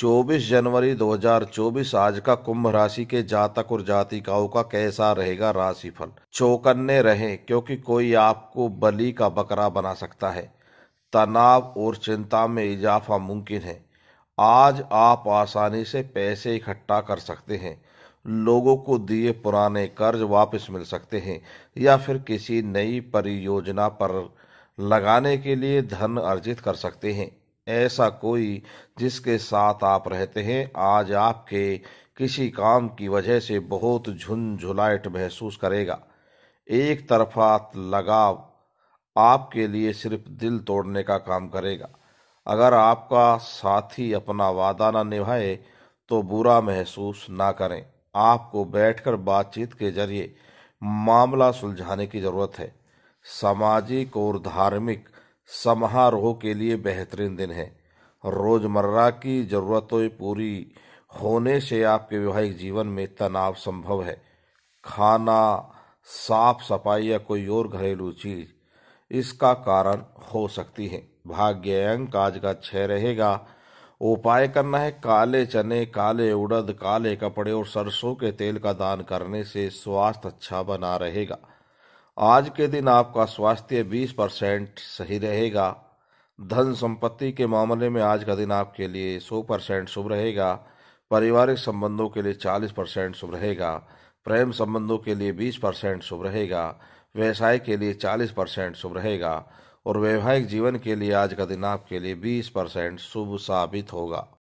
24 जनवरी 2024 आज का कुंभ राशि के जातक और जातिकाओं का कैसा रहेगा राशिफल चौकन्ने रहें क्योंकि कोई आपको बलि का बकरा बना सकता है तनाव और चिंता में इजाफा मुमकिन है आज आप आसानी से पैसे इकट्ठा कर सकते हैं लोगों को दिए पुराने कर्ज वापस मिल सकते हैं या फिर किसी नई परियोजना पर लगाने के लिए धन अर्जित कर सकते हैं ऐसा कोई जिसके साथ आप रहते हैं आज आपके किसी काम की वजह से बहुत झुंझुलाइट महसूस करेगा एक तरफा लगाव आपके लिए सिर्फ दिल तोड़ने का काम करेगा अगर आपका साथी अपना वादा ना निभाए तो बुरा महसूस ना करें आपको बैठकर बातचीत के जरिए मामला सुलझाने की ज़रूरत है सामाजिक और धार्मिक समारोह के लिए बेहतरीन दिन है रोजमर्रा की ज़रूरतें पूरी होने से आपके वैवाहिक जीवन में तनाव संभव है खाना साफ सफाई या कोई और घरेलू चीज इसका कारण हो सकती है भाग्य अंक आज का छह रहेगा उपाय करना है काले चने काले उड़द काले कपड़े और सरसों के तेल का दान करने से स्वास्थ्य अच्छा बना रहेगा आज के दिन आपका स्वास्थ्य 20 परसेंट सही रहेगा धन संपत्ति के मामले में आज का दिन आपके लिए 100 परसेंट शुभ रहेगा पारिवारिक संबंधों के लिए 40 परसेंट शुभ रहेगा प्रेम संबंधों के लिए 20 परसेंट शुभ रहेगा व्यवसाय के लिए 40 परसेंट शुभ रहेगा और वैवाहिक जीवन के लिए आज का दिन आपके लिए 20 परसेंट शुभ साबित होगा